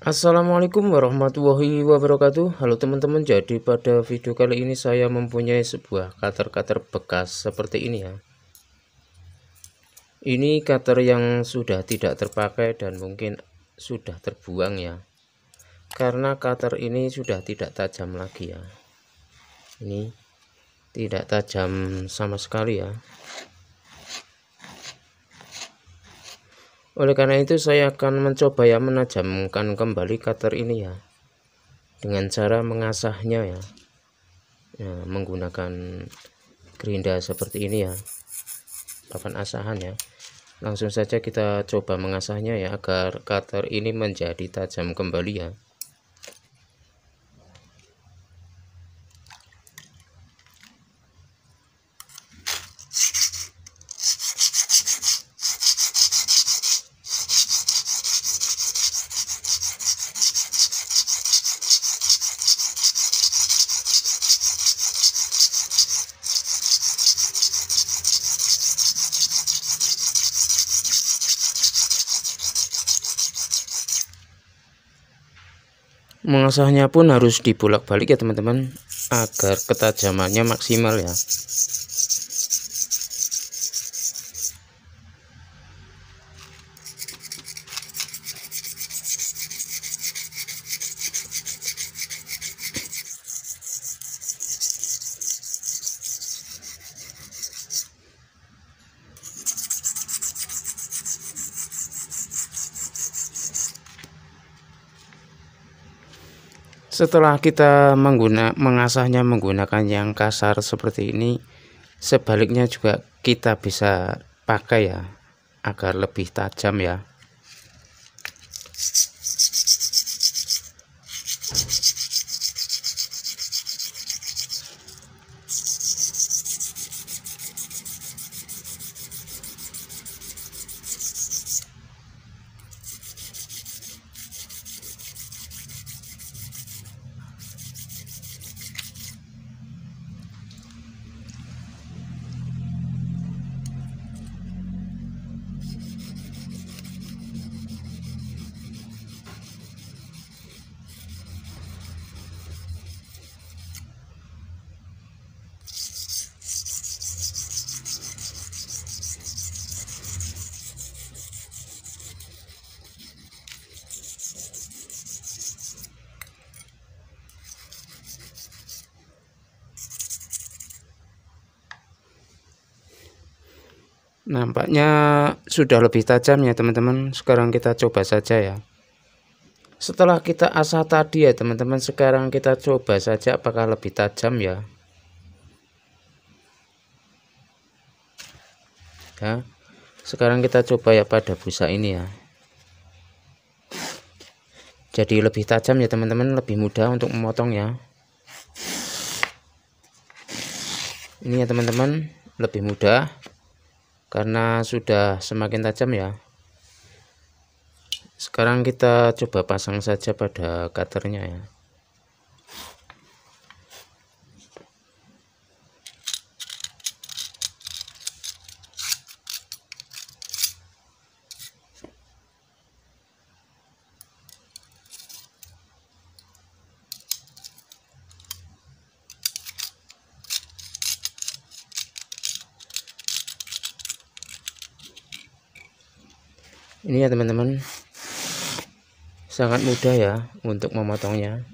Assalamualaikum warahmatullahi wabarakatuh Halo teman-teman jadi pada video kali ini saya mempunyai sebuah cutter-cutter bekas seperti ini ya Ini cutter yang sudah tidak terpakai dan mungkin sudah terbuang ya Karena cutter ini sudah tidak tajam lagi ya Ini tidak tajam sama sekali ya oleh karena itu saya akan mencoba ya menajamkan kembali cutter ini ya dengan cara mengasahnya ya ya menggunakan gerinda seperti ini ya papan asahan ya langsung saja kita coba mengasahnya ya agar cutter ini menjadi tajam kembali ya mengasahnya pun harus dibolak-balik ya teman-teman agar ketajamannya maksimal ya Setelah kita mengguna, mengasahnya menggunakan yang kasar seperti ini, sebaliknya juga kita bisa pakai ya agar lebih tajam ya. Nampaknya sudah lebih tajam ya teman-teman. Sekarang kita coba saja ya. Setelah kita asah tadi ya teman-teman, sekarang kita coba saja apakah lebih tajam ya. Ya. Sekarang kita coba ya pada busa ini ya. Jadi lebih tajam ya teman-teman, lebih mudah untuk memotong ya. Ini ya teman-teman, lebih mudah karena sudah semakin tajam ya sekarang kita coba pasang saja pada cutternya ya ini ya teman-teman sangat mudah ya untuk memotongnya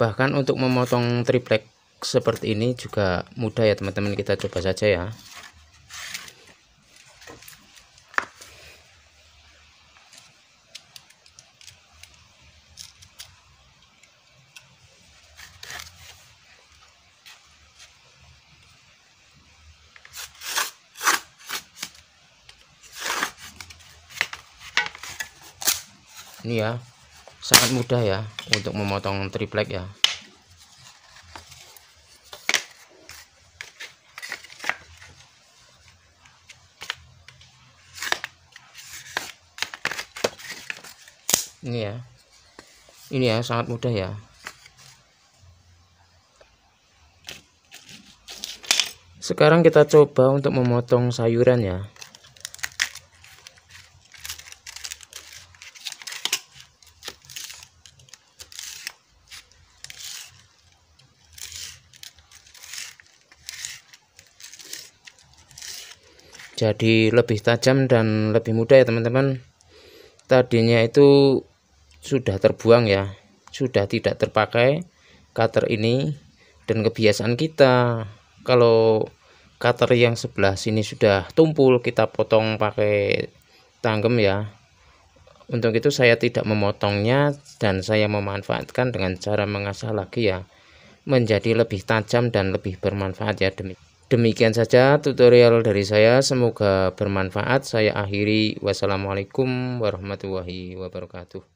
bahkan untuk memotong triplek seperti ini juga mudah ya teman-teman kita coba saja ya ini ya sangat mudah ya untuk memotong triplek ya ini ya ini ya sangat mudah ya sekarang kita coba untuk memotong sayuran ya jadi lebih tajam dan lebih mudah ya teman-teman tadinya itu sudah terbuang ya sudah tidak terpakai cutter ini dan kebiasaan kita kalau cutter yang sebelah sini sudah tumpul kita potong pakai tanggem ya untuk itu saya tidak memotongnya dan saya memanfaatkan dengan cara mengasah lagi ya menjadi lebih tajam dan lebih bermanfaat ya demikian Demikian saja tutorial dari saya, semoga bermanfaat. Saya akhiri, wassalamualaikum warahmatullahi wabarakatuh.